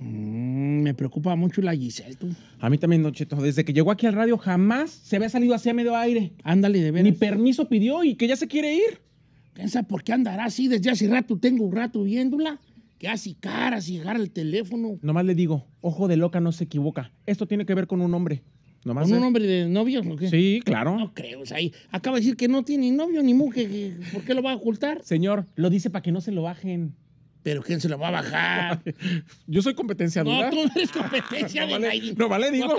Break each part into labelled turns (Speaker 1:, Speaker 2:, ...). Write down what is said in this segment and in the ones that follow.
Speaker 1: Mm, me preocupa mucho la Giselle, tú. A mí también, Nocheto. Desde que llegó aquí al radio jamás se había salido así a medio aire. Ándale, de veras. Ni permiso pidió y que ya se quiere ir. Piensa por qué andará así. Desde hace rato tengo un rato viéndola. Que así cara, si agarra el teléfono. Nomás le digo, ojo de loca no se equivoca. Esto tiene que ver con un hombre. ¿Con un hombre de novios o Sí, claro. No creo, o sea, acaba de decir que no tiene ni novio ni mujer, ¿por qué lo va a ocultar? Señor, lo dice para que no se lo bajen. Pero ¿quién se lo va a bajar? Yo soy competencia dura. No, tú no eres competencia de nadie. No vale, digo.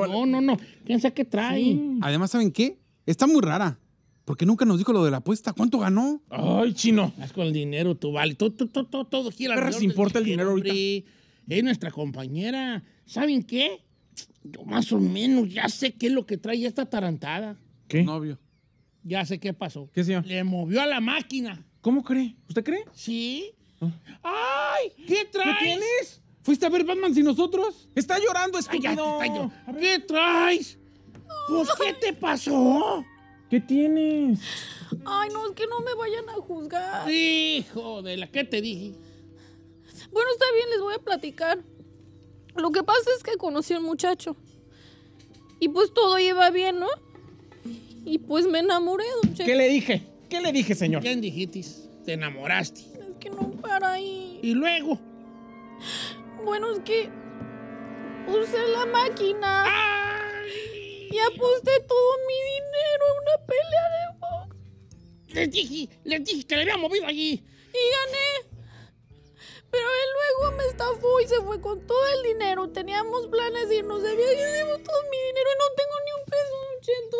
Speaker 1: No, no, no, ¿Quién sabe qué trae? Además, ¿saben qué? Está muy rara. Porque nunca nos dijo lo de la apuesta. ¿Cuánto ganó? Ay, chino. Haz con el dinero, tú vale. Todo, todo, todo, todo gira. importa el dinero ahorita. Es nuestra compañera. ¿Saben qué? Yo más o menos ya sé qué es lo que trae esta tarantada. ¿Qué? Novio. Ya sé qué pasó. ¿Qué, señor? Le movió a la máquina. ¿Cómo cree? ¿Usted cree? Sí. Ah. ¡Ay! ¿Qué traes? ¿Qué tienes? ¿Fuiste a ver Batman sin nosotros? ¡Está llorando, estúpido! Ay, ya, ¿Qué traes? ¿Por ¿qué te pasó? ¿Qué tienes? Ay, no, es que no me vayan a juzgar. Hijo de la, ¿qué te dije? Bueno, está bien, les voy a platicar. Lo que pasa es que conocí a un muchacho. Y pues todo iba bien, ¿no? Y pues me enamoré, don ¿Qué le dije? ¿Qué le dije, señor? ¿Qué dijiste? Te enamoraste. Es que no para ahí. ¿Y luego? Bueno, es que usé la máquina. Y aposté todo mi dinero a una pelea de box. Les dije, les dije que le había movido allí. Y gané estafó y se fue con todo el dinero. Teníamos planes de irnos de viaje. Yo llevo todo mi dinero y no tengo ni un peso, Chento.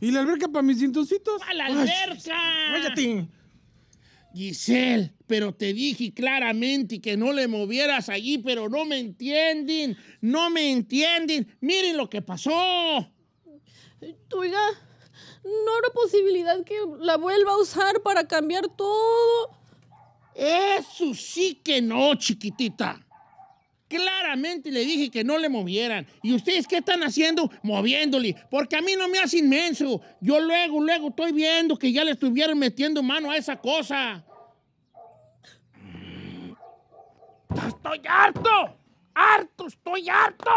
Speaker 1: ¿Y la alberca para mis cintoncitos? ¡A la alberca! ¡Cállate! Giselle, pero te dije claramente que no le movieras allí, pero no me entienden, no me entienden. Miren lo que pasó. Oiga, no era posibilidad que la vuelva a usar para cambiar todo. Eso sí que no, chiquitita. Claramente le dije que no le movieran. ¿Y ustedes qué están haciendo? Moviéndole. Porque a mí no me hace inmenso. Yo luego, luego estoy viendo que ya le estuvieron metiendo mano a esa cosa. ¡Estoy harto! ¡Harto! ¡Estoy harto!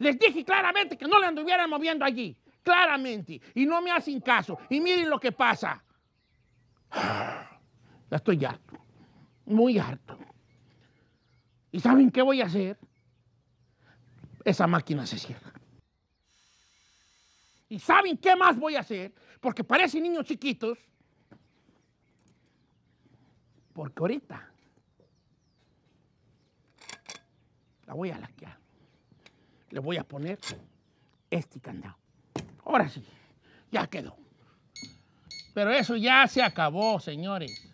Speaker 1: Les dije claramente que no le anduvieran moviendo allí. Claramente. Y no me hacen caso. Y miren lo que pasa. Ya estoy harto, muy harto. ¿Y saben qué voy a hacer? Esa máquina se cierra. ¿Y saben qué más voy a hacer? Porque parecen niños chiquitos. Porque ahorita la voy a laquear. Le voy a poner este candado. Ahora sí, ya quedó. Pero eso ya se acabó, señores.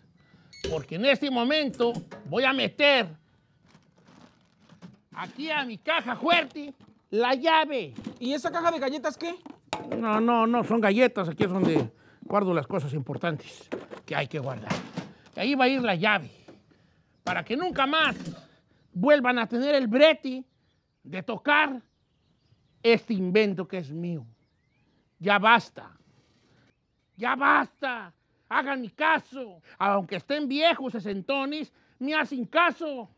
Speaker 1: Porque en este momento voy a meter aquí a mi caja fuerte la llave. ¿Y esa caja de galletas qué? No, no, no, son galletas. Aquí es donde guardo las cosas importantes que hay que guardar. Y ahí va a ir la llave. Para que nunca más vuelvan a tener el brete de tocar este invento que es mío. Ya basta. Ya basta hagan mi caso. Aunque estén viejos, sesentones, me hacen caso.